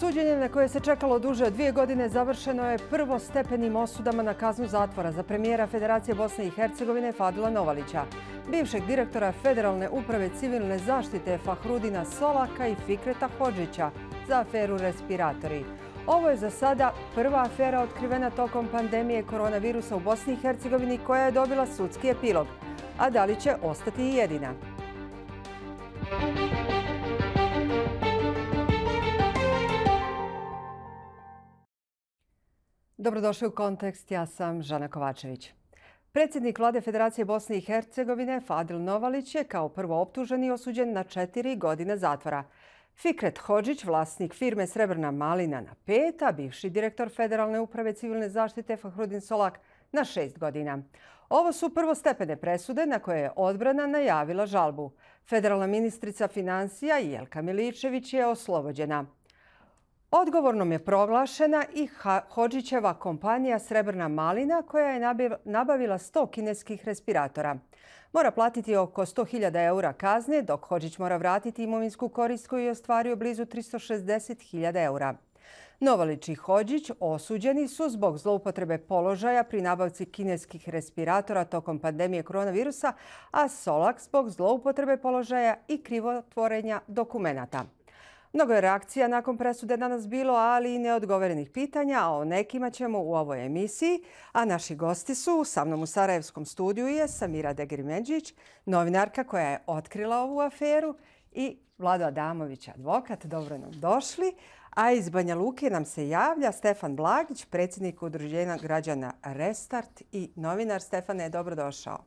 Suđenje na koje se čekalo duže od dvije godine završeno je prvostepenim osudama na kaznu zatvora za premijera Federacije Bosne i Hercegovine Fadila Novalića, bivšeg direktora Federalne uprave civilne zaštite Fahrudina Solaka i Fikreta Hođića za aferu respiratori. Ovo je za sada prva afera otkrivena tokom pandemije koronavirusa u Bosni i Hercegovini koja je dobila sudski epilog. A da li će ostati i jedina? Muzika Dobrodošli u kontekst. Ja sam Žana Kovačević. Predsjednik Vlade Federacije Bosne i Hercegovine Fadil Novalić je kao prvo optuženi osuđen na četiri godine zatvora. Fikret Hođić, vlasnik firme Srebrna Malina na peta, bivši direktor Federalne uprave civilne zaštite Fahrudin Solak na šest godina. Ovo su prvostepene presude na koje je odbrana najavila žalbu. Federalna ministrica financija Jelka Miličević je oslobođena. Odgovornom je proglašena i Hođićeva kompanija Srebrna malina koja je nabavila 100 kineskih respiratora. Mora platiti oko 100.000 eura kazne, dok Hođić mora vratiti imovinsku korist koju je ostvario blizu 360.000 eura. Novalić i Hođić osuđeni su zbog zloupotrebe položaja pri nabavci kineskih respiratora tokom pandemije koronavirusa, a Solak zbog zloupotrebe položaja i krivotvorenja dokumentata. Mnogo je reakcija nakon presude danas bilo, ali i neodgovorenih pitanja, a o nekima ćemo u ovoj emisiji. A naši gosti su, sa mnom u Sarajevskom studiju je Samira Degrimeđić, novinarka koja je otkrila ovu aferu i Vlado Adamović, advokat. Dobro nam došli. A iz Banja Luke nam se javlja Stefan Blagić, predsjednik udruženja građana Restart i novinar. Stefane, dobrodošao.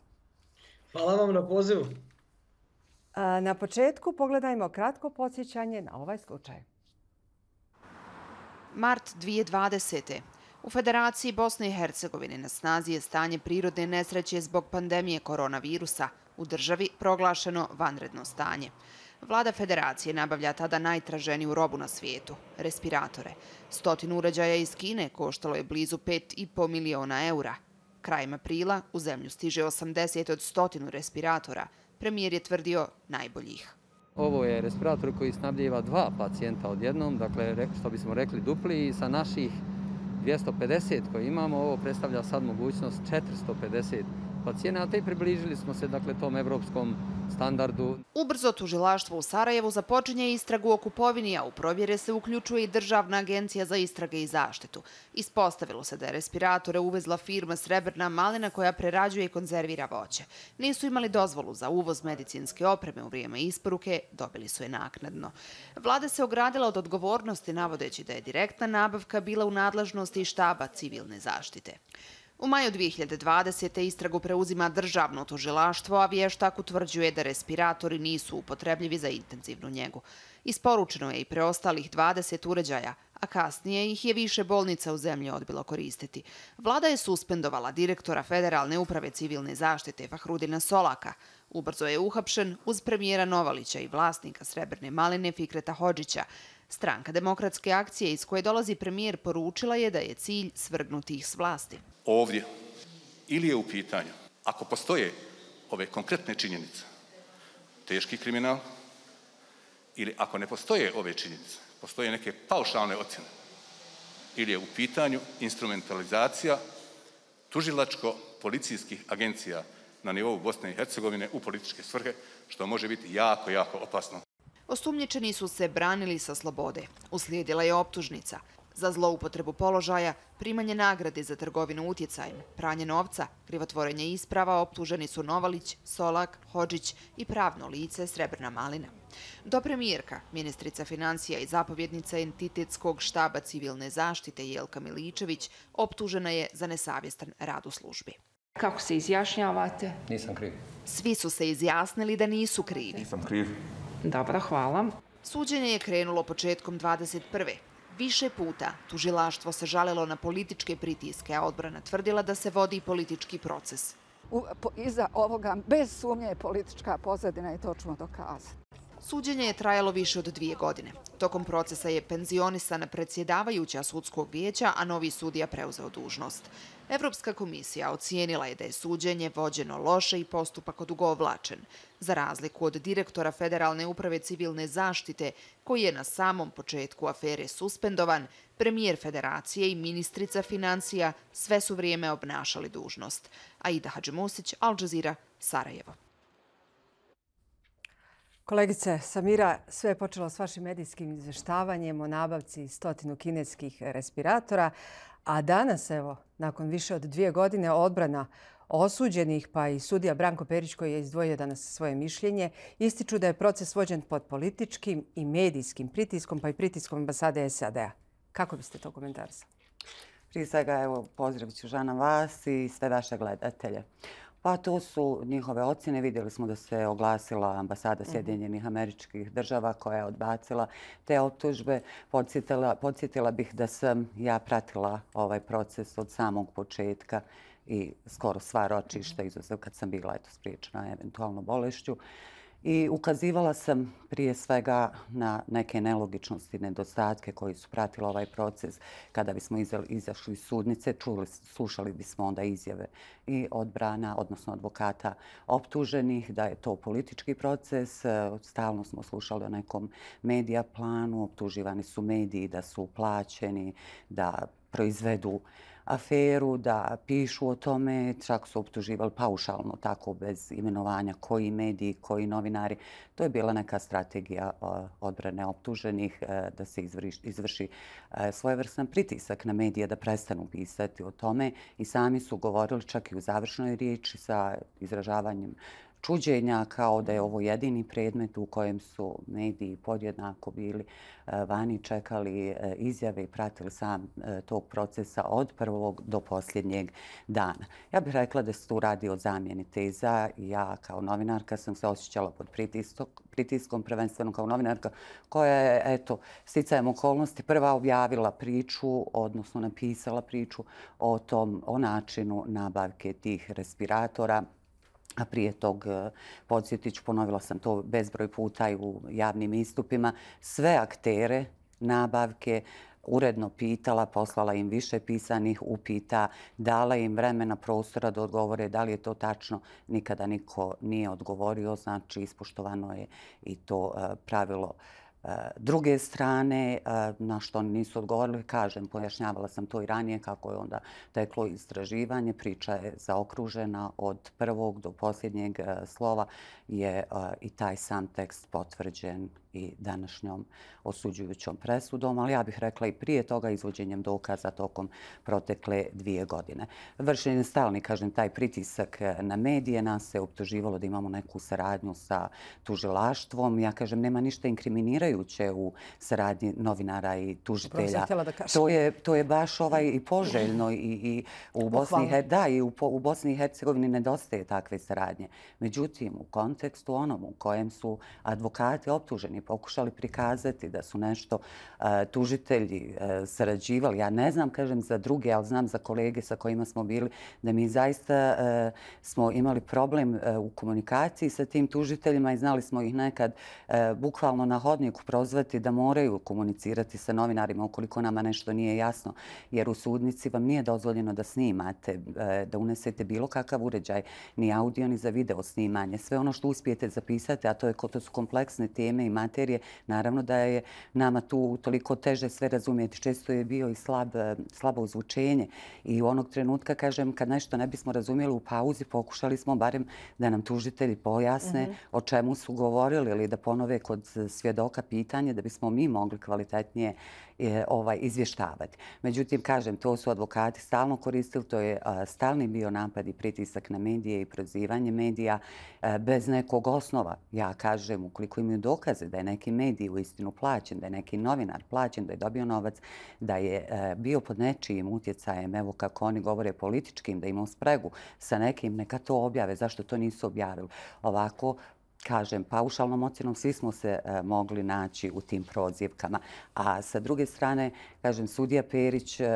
Hvala vam na pozivu. Na početku pogledajmo kratko podsjećanje na ovaj slučaj. Mart 2020. U Federaciji Bosne i Hercegovine na snazi je stanje prirodne nesreće zbog pandemije koronavirusa u državi proglašeno vanredno stanje. Vlada Federacije nabavlja tada najtraženiju robu na svijetu – respiratore. Stotin uređaja iz Kine koštalo je blizu 5,5 miliona eura. Krajem aprila u zemlju stiže 80 od stotinu respiratora – premijer je tvrdio najboljih. Ovo je respirator koji snabdjeva dva pacijenta odjednom, dakle, što bismo rekli, dupli i sa naših 250 koji imamo, ovo predstavlja sad mogućnost 450 pacijenta pacijenata i približili smo se dakle tom evropskom standardu. Ubrzo tužilaštvo u Sarajevu započinje istragu o kupovini, a u provjere se uključuje i Državna agencija za istrage i zaštitu. Ispostavilo se da je respiratore uvezla firma Srebrna Malina koja prerađuje i konzervira voće. Nisu imali dozvolu za uvoz medicinske opreme u vrijeme isporuke, dobili su je naknadno. Vlada se ogradila od odgovornosti navodeći da je direktna nabavka bila u nadležnosti štaba civilne zaštite. U maju 2020. istragu preuzima državno tužilaštvo, a vještak utvrđuje da respiratori nisu upotrebljivi za intenzivnu njegu. Isporučeno je i preostalih 20 uređaja, a kasnije ih je više bolnica u zemlji odbilo koristiti. Vlada je suspendovala direktora Federalne uprave civilne zaštite Fahrudina Solaka. Ubrzo je uhapšen uz premijera Novalića i vlasnika Srebrne maline Fikreta Hođića, Stranka demokratske akcije iz koje dolazi premijer poručila je da je cilj svrgnuti ih s vlasti. Ovdje ili je u pitanju, ako postoje ove konkretne činjenice, teški kriminal, ili ako ne postoje ove činjenice, postoje neke paušalne ocjene, ili je u pitanju instrumentalizacija tužilačko-policijskih agencija na nivou Bosne i Hercegovine u političke svrhe, što može biti jako, jako opasno. Osumnjičeni su se branili sa slobode. Uslijedila je optužnica. Za zloupotrebu položaja, primanje nagrade za trgovinu utjecajem, pranje novca, krivotvorenje isprava, optuženi su Novalić, Solak, Hođić i pravno lice Srebrna Malina. Do premijerka, ministrica financija i zapovjednica Entitetskog štaba civilne zaštite Jelka Miličević, optužena je za nesavjestan rad u službi. Kako se izjašnjavate? Nisam kriv. Svi su se izjasnili da nisu krivi. Nisam kriv. Dobro, hvala. Suđenje je krenulo početkom 21. Više puta tužilaštvo se žalilo na političke pritiske, a odbrana tvrdila da se vodi politički proces. Iza ovoga bez sumnje je politička pozadina i to ćemo dokazati. Suđenje je trajalo više od dvije godine. Tokom procesa je penzionisana predsjedavajuća sudskog vijeća, a novi sudija preuzeo dužnost. Evropska komisija ocijenila je da je suđenje vođeno loše i postupak odugovlačen, za razliku od direktora Federalne uprave civilne zaštite, koji je na samom početku afere suspendovan, premijer federacije i ministrica financija sve su vrijeme obnašali dužnost. Aida Hadžemusić, Al Jazeera, Sarajevo. Kolegice Samira, sve je počelo s vašim medijskim izveštavanjem o nabavci stotinu kineskih respiratora, a danas, evo, nakon više od dvije godine odbrana osuđenih, pa i sudija Branko Perić koji je izdvojio danas svoje mišljenje, ističu da je proces vođen pod političkim i medijskim pritiskom, pa i pritiskom ambasade SAD-a. Kako biste to komentarisali? Prije svega, evo, pozdrav ću Žana vas i sve vaše gledatelje. Pa to su njihove ocjene. Vidjeli smo da se oglasila ambasada mhm. Sjedinjenih američkih država koja je odbacila te optužbe. Podsjetila bih da sam ja pratila ovaj proces od samog početka i skoro sva ročišta mhm. izuzev kad sam bila spriječena eventualno bolešću i ukazivala sam prije svega na neke nelogičnosti, nedostatke koji su pratili ovaj proces. Kada bismo izašli iz sudnice, čuli, slušali bismo onda izjave i odbrana, odnosno advokata optuženih, da je to politički proces. Stalno smo slušali o nekom medija planu, optuživani su mediji da su plaćeni, da proizvedu aferu, da pišu o tome. Čak su optuživali paušalno, tako bez imenovanja koji mediji, koji novinari. To je bila neka strategija e, odbrane optuženih e, da se izvrši e, svojevrsan pritisak na medije da prestanu pisati o tome. I sami su govorili čak i u završnoj riječi sa izražavanjem čuđenja kao da je ovo jedini predmet u kojem su mediji podjednako bili e, vani, čekali e, izjave i pratili sam e, tog procesa od prvog do posljednjeg dana. Ja bih rekla da se tu radi o zamjeni teza. Ja kao novinarka sam se osjećala pod pritiskom, prvenstveno kao novinarka koja je, eto, sticajem okolnosti prva objavila priču, odnosno napisala priču o tom, o načinu nabavke tih respiratora, a prije tog e, podsjetić, ponovila sam to bezbroj puta i u javnim istupima, sve aktere nabavke uredno pitala, poslala im više pisanih upita, dala im vremena prostora da odgovore da li je to tačno. Nikada niko nije odgovorio, znači ispoštovano je i to e, pravilo druge strane, na što oni nisu odgovorili, kažem, pojašnjavala sam to i ranije kako je onda teklo istraživanje, priča je zaokružena od prvog do posljednjeg slova je i taj sam tekst potvrđen i današnjom osuđujućom presudom, ali ja bih rekla i prije toga izvođenjem dokaza tokom protekle dvije godine. Vršen je stalni, kažem, taj pritisak e, na medije. Nas se optuživalo da imamo neku saradnju sa tužilaštvom. Ja kažem, nema ništa inkriminirajuće u saradnji novinara i tužitelja. To je, to je baš ovaj i poželjno i, i u Bosni, i u Bosni i Hercegovini nedostaje takve saradnje. Međutim, u kontekstu onom u kojem su advokati optuženi ni pokušali prikazati da su nešto e, tužitelji e, sarađivali. Ja ne znam, kažem, za druge, ali znam za kolege sa kojima smo bili, da mi zaista e, smo imali problem u komunikaciji sa tim tužiteljima i znali smo ih nekad bukvalno na hodniku prozvati da moraju komunicirati sa novinarima ukoliko nama nešto nije jasno, jer u sudnici vam nije dozvoljeno da snimate, da unesete bilo kakav uređaj, ni audio, ni za video snimanje. Sve ono što uspijete zapisati, a to su kompleksne teme i materijale, materije, naravno da je nama tu toliko teže sve razumijeti. Često je bio i e, slabo uzvučenje i u onog trenutka, kažem, kad nešto ne bismo razumijeli u pauzi, pokušali smo barem da nam tužitelji pojasne mhm. o čemu su govorili ili da ponove kod e, svjedoka pitanje da bismo mi mogli kvalitetnije Ovaj, izvještavati. Međutim, kažem, to su advokati stalno koristili, to je stalni bio napad i pritisak na medije i prozivanje medija e, bez nekog osnova. Ja kažem, ukoliko imaju dokaze da je neki medij u istinu plaćen, da je neki novinar plaćen, da je dobio novac, da je e, bio pod nečijim utjecajem, evo kako oni govore političkim, da imao spregu sa nekim, neka to objave, zašto to nisu objavili. Ovako, kažem, paušalnom ocjenom svi smo se e, mogli naći u tim prozivkama. A sa druge strane, kažem, sudija Perić, e,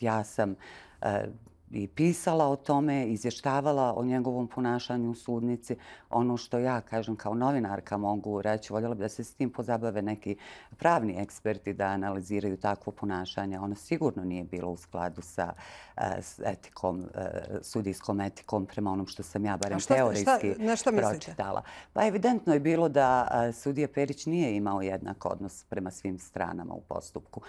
ja sam e, i pisala o tome, izvještavala o njegovom ponašanju u sudnici. Ono što ja kažem kao novinarka mogu reći, voljela bi da se s tim pozabave neki pravni eksperti da analiziraju takvo ponašanje. Ono sigurno nije bilo u skladu sa e, etikom, e, sudijskom etikom prema onom što sam ja barem teorijski pročitala. Pa evidentno je bilo da e, sudija Perić nije imao jednak odnos prema svim stranama u postupku.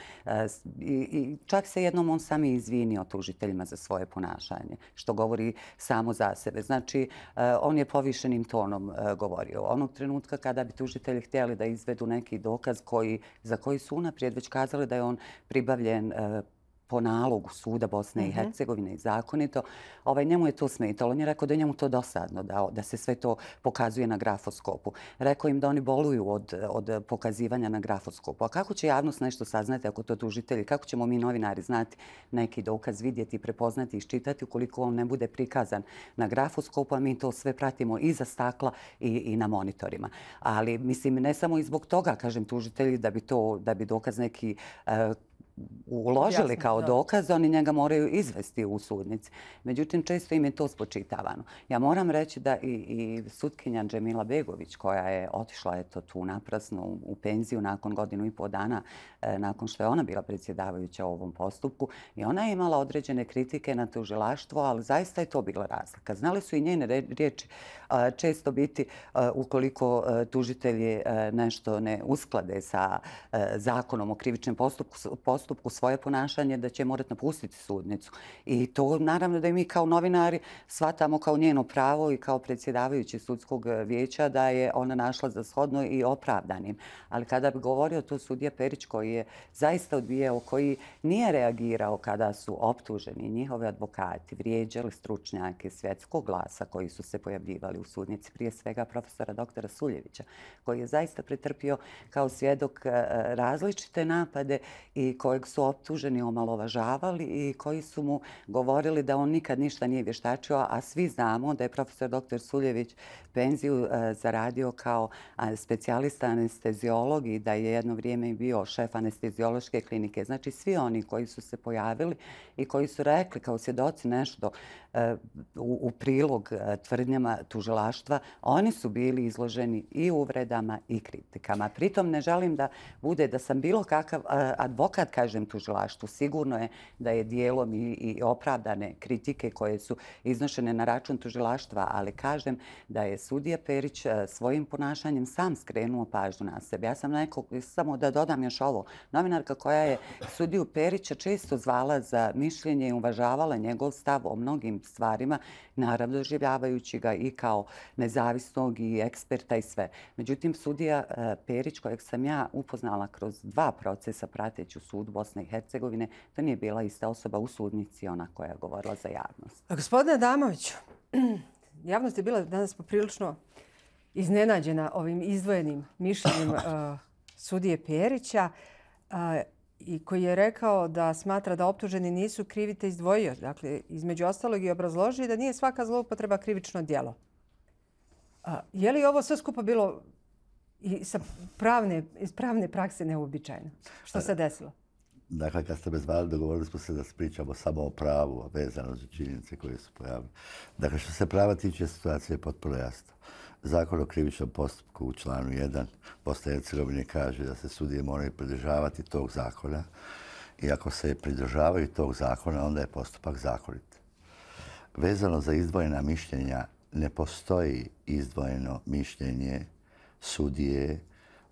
Čak se jednom on sam i izvinio tužiteljima za svoje ponašanje, što govori samo za sebe. Znači, e, on je povišenim tonom e, govorio. Onog trenutka kada bi tužitelji htjeli da izvedu neki dokaz za koji su unaprijed već kazali da je on pribavljen e, po nalogu suda Bosne i mhm. Hercegovine i zakonito. Ovaj, njemu je to smetalo. On je rekao da je njemu to dosadno, da, da se sve to pokazuje na grafoskopu. Rekao im da oni boluju od, od pokazivanja na grafoskopu. A kako će javnost nešto saznati ako to tužitelji? Kako ćemo mi novinari znati neki dokaz vidjeti, prepoznati i iščitati ukoliko on ne bude prikazan na grafoskopu, a mi to sve pratimo i za stakla i, i na monitorima. Ali mislim, ne samo i zbog toga, kažem tužitelji, da bi, to, da bi dokaz neki e, uložili kao dokaz, oni njega moraju izvesti u sudnici. Međutim, često im je to spočitavano. Ja moram reći da i, i sutkinja Džemila Begović, koja je otišla eto tu naprasno u penziju nakon godinu i po dana, e, nakon što je ona bila predsjedavajuća u ovom postupku, i ona je imala određene kritike na tužilaštvo, ali zaista je to bila razlika. Znali su i njene riječi često biti, e, ukoliko e, tužitelji e, nešto ne usklade sa zakonom o krivičnom postupku postupku svoje ponašanje da će morati napustiti sudnicu. I to naravno da i mi kao novinari shvatamo kao njeno pravo i kao predsjedavajući sudskog e, vijeća da je ona našla za shodno i opravdanim. Ali kada bi govorio to sudija Perić koji je zaista odbijao, koji nije reagirao kada su optuženi njihove advokati, vrijeđali stručnjake svjetskog glasa koji su se pojavljivali u sudnici, prije svega profesora doktora Suljevića, koji je zaista pretrpio kao svjedok e, e, različite napade i koji kojeg su optuženi omalovažavali i koji su mu govorili da on nikad ništa nije vještačio, a svi znamo da je profesor dr. Suljević penziju e, zaradio kao specijalista anestezijolog i da je jedno vrijeme bio šef anestezijološke klinike. Znači, svi oni koji su se pojavili i koji su rekli kao svjedoci nešto e, u prilog e, tvrdnjama tužilaštva, oni su bili izloženi i uvredama i kritikama. Pritom ne želim da bude da sam bilo kakav advokat kažem tužilaštvu. Sigurno je da je dijelom i, i opravdane kritike koje su iznošene na račun tužilaštva, ali kažem da je sudija Perić e, svojim ponašanjem sam skrenuo pažnju na sebe. Ja sam neko, samo da dodam još ovo, novinarka koja je sudiju Perića često zvala za mišljenje i uvažavala njegov stav o mnogim stvarima, naravno življavajući ga i kao nezavisnog i eksperta i sve. Međutim, sudija e, Perić kojeg sam ja upoznala kroz dva procesa prateću sudbu Bosne i Hercegovine, da nije bila ista osoba u sudnici, ona koja je govorila za javnost. A gospodine Adamoviću, javnost je bila danas poprilično iznenađena ovim izdvojenim mišljenjem uh, sudije Perića uh, i koji je rekao da smatra da optuženi nisu krivite izdvojio. Dakle, između ostalog i obrazložio da nije svaka zloupotreba krivično djelo. Uh, je li ovo sve skupa bilo i sa pravne, iz pravne prakse neobičajno? Što se desilo? Dakle, kad ste me zvali, dogovorili smo se da pričamo samo o pravu, vezano za činjenice koje su pojavili. Dakle, što se prava tiče, situacija je potpuno jasna. Zakon o krivičnom postupku u članu 1 Bosne i kaže da se sudije moraju pridržavati tog zakona i ako se pridržavaju tog zakona, onda je postupak zakonit. Vezano za izdvojena mišljenja, ne postoji izdvojeno mišljenje sudije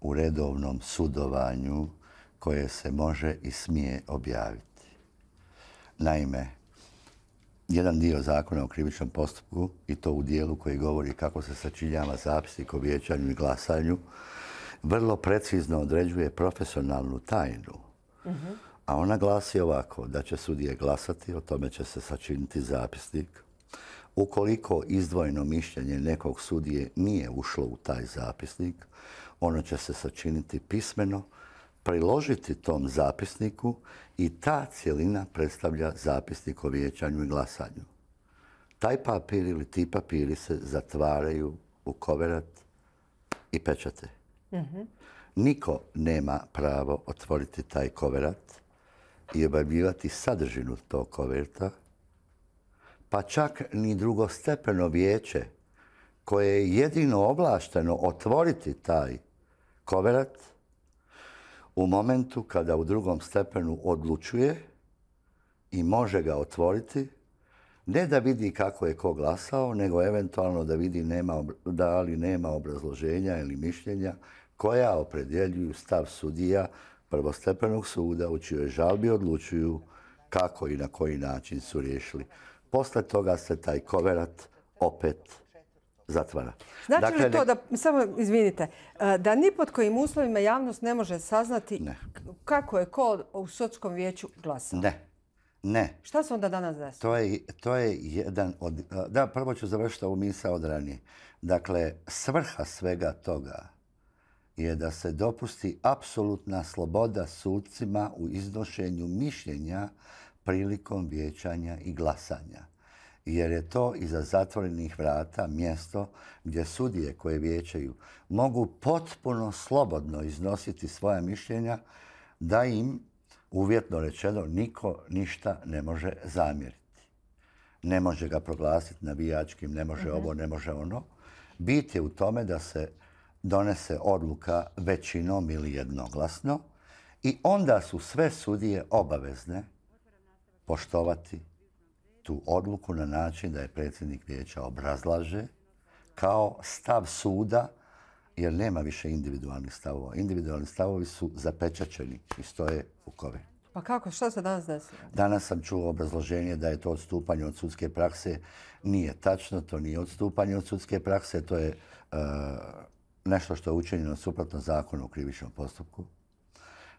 u redovnom sudovanju koje se može i smije objaviti. Naime, jedan dio zakona o krivičnom postupku, i to u dijelu koji govori kako se sačinjava zapisnik o vjećanju i glasanju, vrlo precizno određuje profesionalnu tajnu. Mhm. A ona glasi ovako, da će sudije glasati, o tome će se sačiniti zapisnik. Ukoliko izdvojeno mišljenje nekog sudije nije ušlo u taj zapisnik, ono će se sačiniti pismeno, priložiti tom zapisniku i ta cijelina predstavlja zapisnik o vijećanju i glasanju. Taj papir ili ti papiri se zatvaraju u koverat i pečate. Mhm. Niko nema pravo otvoriti taj koverat i obavljivati sadržinu tog koverta, pa čak ni drugostepeno vijeće koje je jedino oblašteno otvoriti taj koverat, u momentu kada u drugom stepenu odlučuje i može ga otvoriti, ne da vidi kako je ko glasao, nego eventualno da vidi nema, da li nema obrazloženja ili mišljenja koja opredjeljuju stav sudija prvostepenog suda u čijoj žalbi odlučuju kako i na koji način su riješili. Posle toga se taj koverat opet zatvara. Znači dakle, li to da, samo izvinite, e, da ni pod kojim uslovima javnost ne može saznati kako je ko u Sotskom vijeću glasao? Ne. Ne. Šta se onda danas desilo? To je, to je jedan od... E, da, prvo ću završiti ovu misa od ranije. Dakle, svrha svega toga je da se dopusti apsolutna sloboda sudcima u iznošenju mišljenja prilikom vječanja i glasanja jer je to iza zatvorenih vrata mjesto gdje sudije koje vijećaju mogu potpuno slobodno iznositi svoja mišljenja da im, uvjetno rečeno, niko ništa ne može zamjeriti. Ne može ga proglasiti navijačkim, ne može mhm. ovo, ne može ono. Bit je u tome da se donese odluka većinom ili jednoglasno i onda su sve sudije obavezne poštovati tu odluku na način da je predsjednik vijeća obrazlaže kao stav suda, jer nema više individualnih stavova. Individualni stavovi su zapečačeni i stoje u kove. Pa kako? Što se danas desilo? Danas sam čuo obrazloženje da je to odstupanje od sudske prakse. Nije tačno, to nije odstupanje od sudske prakse. To je e, nešto što je učinjeno suprotno zakonu u krivičnom postupku.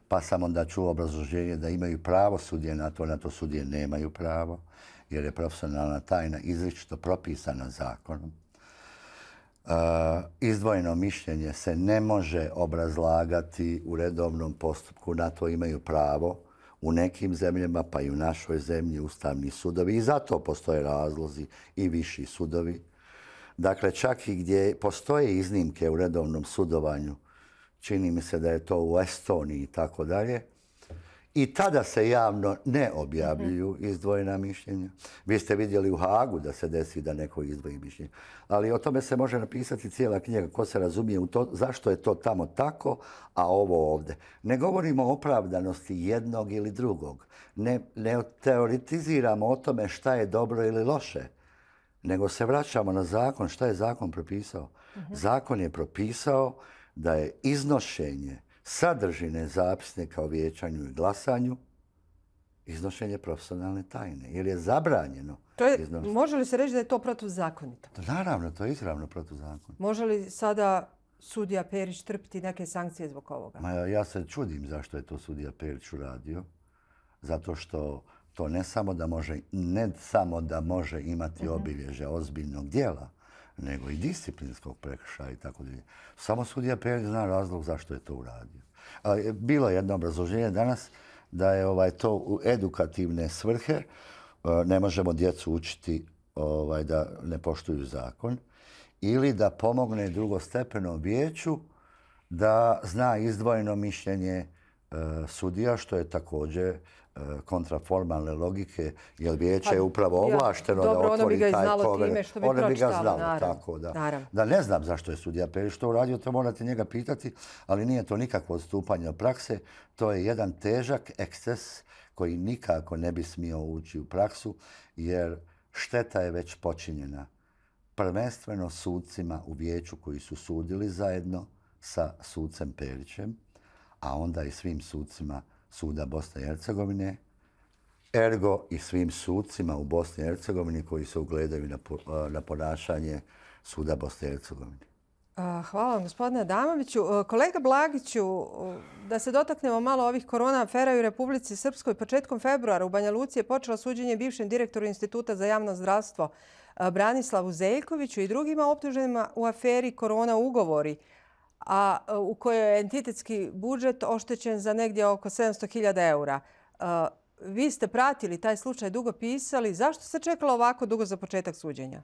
Pa sam onda čuo obrazloženje da imaju pravo sudije na to, na to sudije nemaju pravo jer je profesionalna tajna izlično propisana zakonom. E, izdvojeno mišljenje se ne može obrazlagati u redovnom postupku, na to imaju pravo u nekim zemljama, pa i u našoj zemlji, ustavni sudovi. I zato postoje razlozi i viši sudovi. Dakle, čak i gdje postoje iznimke u redovnom sudovanju, čini mi se da je to u Estoniji i tako dalje, I tada se javno ne objavljuju izdvojena mišljenja. Vi ste vidjeli u Hagu da se desi da neko izdvoji mišljenje. Ali o tome se može napisati cijela knjiga ko se razumije u to zašto je to tamo tako, a ovo ovdje. Ne govorimo o opravdanosti jednog ili drugog. Ne, ne teoritiziramo o tome šta je dobro ili loše. Nego se vraćamo na zakon. Šta je zakon propisao? Mhm. Zakon je propisao da je iznošenje sadržine zapisne kao vječanju i glasanju, iznošenje profesionalne tajne. Ili je zabranjeno to je, iznošenje. Može li se reći da je to protuzakonito? To, naravno, to je izravno protuzakonito. Može li sada sudija Perić trpiti neke sankcije zbog ovoga? Ma ja, se čudim zašto je to sudija Perić uradio. Zato što to ne samo da može, ne samo da može imati mhm. obilježe ozbiljnog dijela, nego i disciplinskog prekršaja i tako dalje. Samo sudija Perić zna razlog zašto je to uradio. E, bilo je jedno obrazloženje danas da je ovaj to u edukativne svrhe, e, ne možemo djecu učiti ovaj da ne poštuju zakon ili da pomogne drugostepenom vijeću da zna izdvojeno mišljenje e, sudija, što je također Eh, kontraformalne logike, jer vijeće pa, je upravo ovlašteno da otvori taj kover. Dobro, ono bi ga znalo time što bi ono pročitalo, naravno. Da ne znam zašto je sudija Perić to uradio, to morate njega pitati, ali nije to nikakvo odstupanje od prakse, to je jedan težak eksces koji nikako ne bi smio ući u praksu, jer šteta je već počinjena prvenstveno sudcima u vijeću koji su sudili zajedno sa sudcem Perićem, a onda i svim sudcima Perićem suda Bosne i Hercegovine, ergo i svim sudcima u Bosni i Hercegovini koji se ugledaju na, ponašanje suda Bosne i Hercegovine. Hvala vam, gospodine Damoviću. E, kolega Blagiću, da se dotaknemo malo ovih korona afera u Republici Srpskoj. Početkom februara u Banja Luci je počelo suđenje bivšem direktoru Instituta za javno zdravstvo e, Branislavu Zeljkoviću i drugima optuženima u aferi korona ugovori a e, u kojoj je entitetski budžet oštećen za negdje oko 700.000 eura. E, vi ste pratili taj slučaj, dugo pisali. Zašto se čekalo ovako dugo za početak suđenja?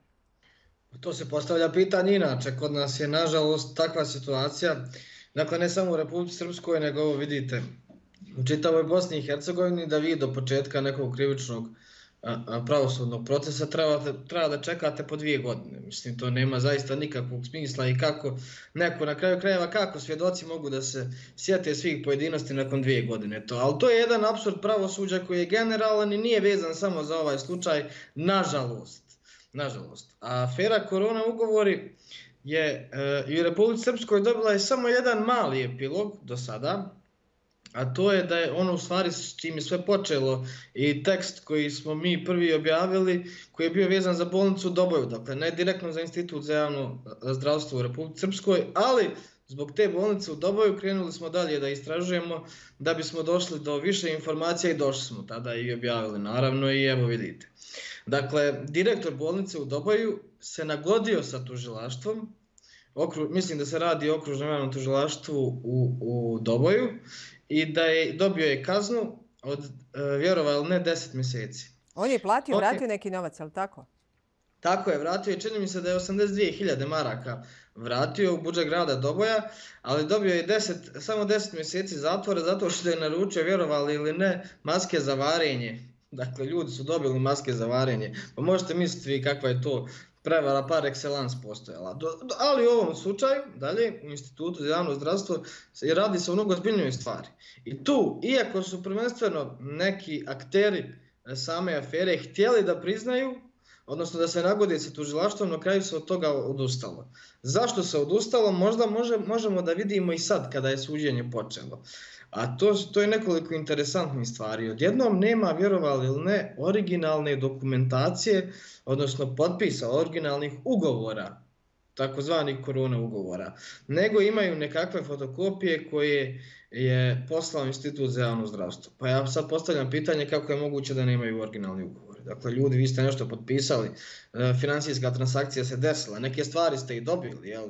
Pa to se postavlja pitanje inače. Kod nas je, nažalost, takva situacija. Dakle, ne samo u Republike Srpskoj, nego vidite u čitavoj Bosni i Hercegovini da vi do početka nekog krivičnog pravosudnog procesa treba, treba da čekate po dvije godine. Mislim, to nema zaista nikakvog smisla i kako neko na kraju krajeva, kako svjedoci mogu da se sjete svih pojedinosti nakon dvije godine. To, ali to je jedan absurd pravosuđa koji je generalan i nije vezan samo za ovaj slučaj, nažalost. nažalost. A afera korona ugovori je e, i Republike Srpskoj dobila je samo jedan mali epilog do sada, a to je da je ono u stvari s čim je sve počelo i tekst koji smo mi prvi objavili, koji je bio vezan za bolnicu Doboju, dakle ne direktno za institut za javno zdravstvo u Republike Srpskoj, ali zbog te bolnice u Doboju krenuli smo dalje da istražujemo da bismo došli do više informacija i došli smo tada i objavili naravno i evo vidite. Dakle, direktor bolnice u Doboju se nagodio sa tužilaštvom okru, mislim da se radi o okružnom javnom tužilaštvu u, u Doboju i da je dobio je kaznu od, e, vjerovali ne, 10 mjeseci. On je platio, okay. vratio neki novac, ali tako? Tako je, vratio je, čini mi se da je 82.000 maraka vratio u budžet grada Doboja, ali dobio je 10, samo 10 mjeseci zatvora zato što je naručio, vjerovali ili ne, maske za varenje. Dakle, ljudi su dobili maske za varenje. Pa možete misliti kakva je to prevara par excellence postojala. Do, do, ali u ovom slučaju, dalje, u Institutu za javno zdravstvo se radi se o mnogo zbiljnijoj stvari. I tu, iako su prvenstveno neki akteri e, same afere htjeli da priznaju odnosno da se nagodi sa tužilaštvom, na kraju se od toga odustalo. Zašto se odustalo? Možda može, možemo da vidimo i sad kada je suđenje počelo. A to, to je nekoliko interesantnih stvari. Odjednom nema, vjerovali ili ne, originalne dokumentacije, odnosno potpisa originalnih ugovora, takozvanih korona ugovora, nego imaju nekakve fotokopije koje je poslao Institut za javno zdravstvo. Pa ja sad postavljam pitanje kako je moguće da nemaju originalni ugovor. Dakle, ljudi, vi ste nešto potpisali, e, financijska transakcija se desila, neke stvari ste i dobili. Jel?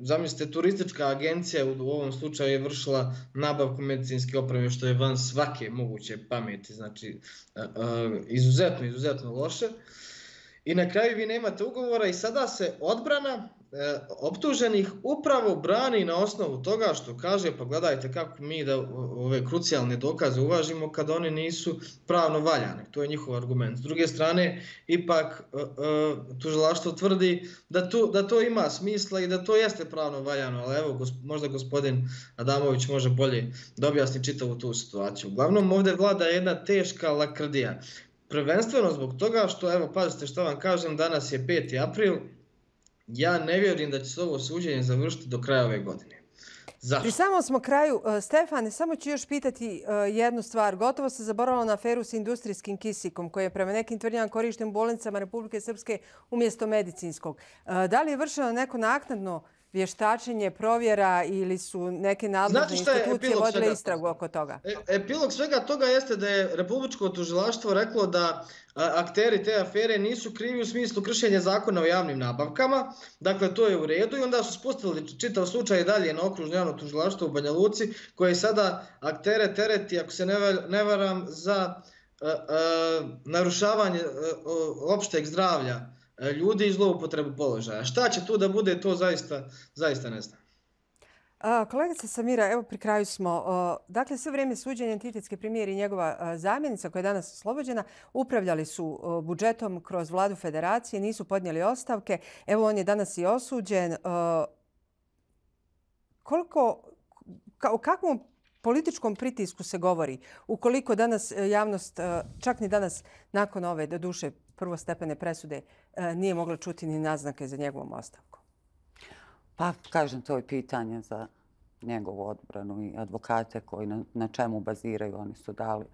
Zamislite, turistička agencija u, u ovom slučaju je vršila nabavku medicinske opreme, što je van svake moguće pameti, znači e, e, izuzetno, izuzetno loše. I na kraju vi nemate ugovora i sada se odbrana E, optuženih upravo brani na osnovu toga što kaže pa gledajte kako mi da ove krucijalne dokaze uvažimo kad oni nisu pravno valjane. To je njihov argument. S druge strane, ipak e, e, tužilaštvo tvrdi da, tu, da to ima smisla i da to jeste pravno valjano, ali evo možda gospodin Adamović može bolje da objasni čitavu tu situaciju. Uglavnom ovdje vlada jedna teška lakrdija. Prvenstveno zbog toga što, evo pazite što vam kažem, danas je 5. april, ja ne vjerujem da će se ovo suđenje završiti do kraja ove godine. Zašto? Pri samom smo kraju. E, Stefane, samo ću još pitati e, jednu stvar. Gotovo se zaboravalo na aferu s industrijskim kisikom koji je prema nekim tvrdnjama korišten u bolnicama Republike Srpske umjesto medicinskog. E, da li je vršeno neko naknadno vještačenje, provjera ili su neke nadležne institucije vodile istragu oko toga? E, epilog svega toga jeste da je Republičko tužilaštvo reklo da akteri te afere nisu krivi u smislu kršenja zakona o javnim nabavkama. Dakle, to je u redu i onda su spustili čitav slučaj dalje na okružno javno tužilaštvo u Banja Luci koje sada aktere tereti, ako se ne varam, za narušavanje opšteg zdravlja. E, ljudi i zloupotrebu položaja. Šta će tu da bude, to zaista, zaista ne znam. A, kolegica Samira, evo pri kraju smo. dakle, sve vrijeme suđenja entitetske premijer i njegova zamjenica koja je danas oslobođena, upravljali su budžetom kroz vladu federacije, nisu podnijeli ostavke. Evo, on je danas i osuđen. koliko, o kakvom političkom pritisku se govori ukoliko danas e, javnost, e, čak ni danas nakon ove do duše prvostepene presude, E, nije mogla čuti ni naznake za njegovom ostavkom? Pa, kažem, to je pitanje za njegovu odbranu i advokate koji na, na čemu baziraju. Oni su dali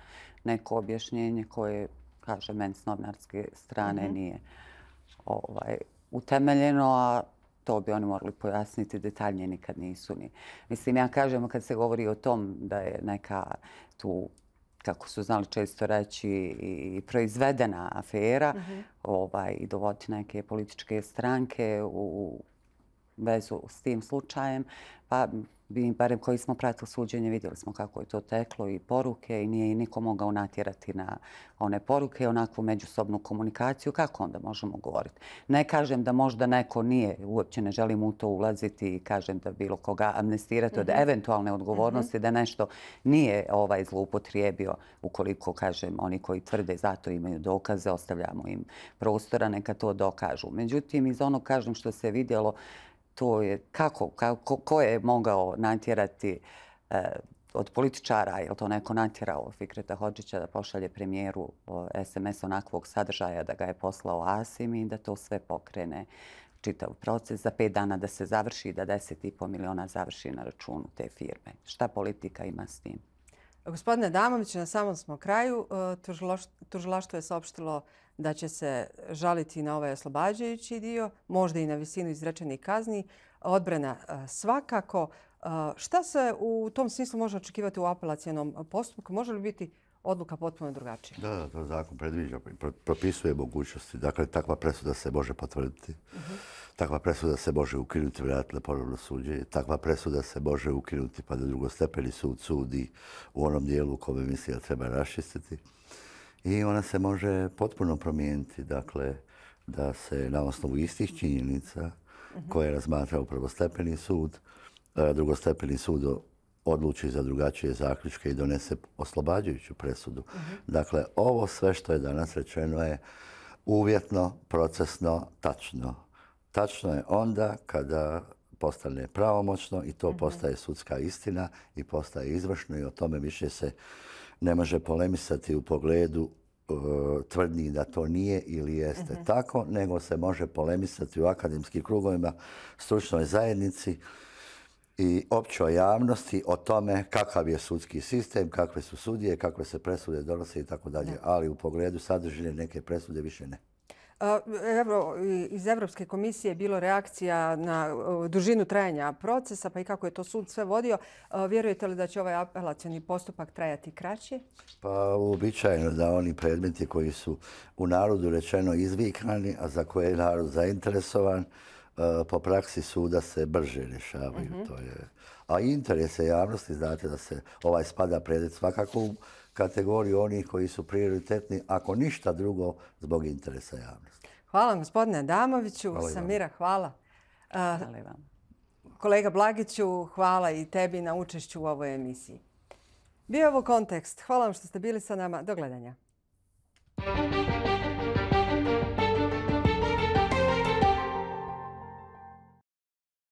neko objašnjenje koje, kažem, meni s novinarske strane mhm. nije ovaj, utemeljeno, a to bi oni morali pojasniti detaljnije nikad nisu ni. Mislim, ja kažem kad se govori o tom da je neka tu kako su znali često reći, i proizvedena afera mhm. ovaj, i dovoditi neke političke stranke u vezu s tim slučajem pa mi, barem koji smo pratili suđenje, vidjeli smo kako je to teklo i poruke i nije niko mogao natjerati na one poruke i onakvu međusobnu komunikaciju. Kako onda možemo govoriti? Ne kažem da možda neko nije, uopće ne želim u to ulaziti i kažem da bilo koga amnestirati od mhm. eventualne odgovornosti mhm. da nešto nije ovaj zloupotrijebio ukoliko, kažem, oni koji tvrde zato imaju dokaze, ostavljamo im prostora, neka to dokažu. Međutim, iz onog, kažem, što se vidjelo, to je kako, ko je mogao natjerati e, od političara, je li to neko natjerao Fikreta Hođića da pošalje premijeru SMS onakvog sadržaja da ga je poslao Asim i da to sve pokrene čitav proces za pet dana da se završi i da 10,5 miliona završi na računu te firme. Šta politika ima s tim? Gospodine Damović, na samom smo kraju. E, Tužiloštvo je saopštilo da će se žaliti na ovaj oslobađajući dio, možda i na visinu izrečenih kazni, odbrana e, svakako. E, šta se u tom smislu može očekivati u apelacijenom postupku? Može li biti odluka potpuno drugačija? Da, da, to zakon predviđa, propisuje mogućnosti. Dakle, takva presuda se može potvrditi. Mhm. Takva presuda se može ukinuti vjerojatno ponovno suđe. Takva presuda se može ukinuti pa da drugostepeni sud sudi u onom dijelu u kome misli da treba raščistiti i ona se može potpuno promijeniti. Dakle, da se na osnovu istih činjenica mhm. koje je razmatrao prvostepeni sud, e, drugostepeni sud odluči za drugačije zaključke i donese oslobađajuću presudu. Mhm. Dakle, ovo sve što je danas rečeno je uvjetno, procesno, tačno. Tačno je onda kada postane pravomoćno i to mhm. postaje sudska istina i postaje izvršno i o tome više se ne može polemisati u pogledu e, tvrdnji da to nije ili jeste mhm. tako, nego se može polemisati u akademskih krugovima, stručnoj zajednici i općoj javnosti o tome kakav je sudski sistem, kakve su sudije, kakve se presude donose i tako dalje. Ali u pogledu sadržine neke presude više ne. Evo, iz Evropske komisije je bilo reakcija na dužinu trajanja procesa, pa i kako je to sud sve vodio. Vjerujete li da će ovaj apelacijani postupak trajati kraće? Pa, uobičajeno da oni predmeti koji su u narodu rečeno izvikani, a za koje je narod zainteresovan, po praksi suda se brže rješavaju. Mhm. A interese javnosti, znate da se ovaj spada predet svakako u kategoriju onih koji su prioritetni, ako ništa drugo, zbog interesa javnosti. Hvala gospodine Adamoviću. Samira, hvala. Hvala vam. Kolega Blagiću, hvala i tebi na učešću u ovoj emisiji. Bio je ovo kontekst. Hvala vam što ste bili sa nama. Do gledanja. Thank you.